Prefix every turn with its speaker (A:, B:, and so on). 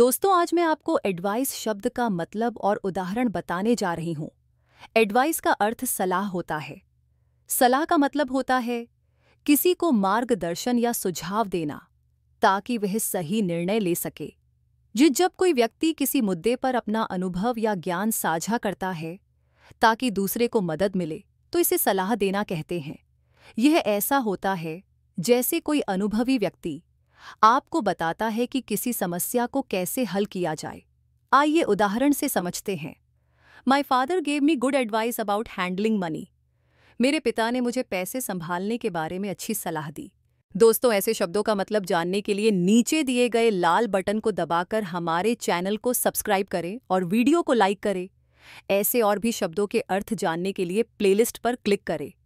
A: दोस्तों आज मैं आपको एडवाइस शब्द का मतलब और उदाहरण बताने जा रही हूँ एडवाइस का अर्थ सलाह होता है सलाह का मतलब होता है किसी को मार्गदर्शन या सुझाव देना ताकि वह सही निर्णय ले सके जिस जब कोई व्यक्ति किसी मुद्दे पर अपना अनुभव या ज्ञान साझा करता है ताकि दूसरे को मदद मिले तो इसे सलाह देना कहते हैं यह ऐसा होता है जैसे कोई अनुभवी व्यक्ति आपको बताता है कि किसी समस्या को कैसे हल किया जाए आइए उदाहरण से समझते हैं my father gave me good advice about handling money मेरे पिता ने मुझे पैसे संभालने के बारे में अच्छी सलाह दी दोस्तों ऐसे शब्दों का मतलब जानने के लिए नीचे दिए गए लाल बटन को दबाकर हमारे चैनल को सब्सक्राइब करें और वीडियो को लाइक करें ऐसे और भी शब्दों के अर्थ जानने के लिए प्लेलिस्ट पर क्लिक करें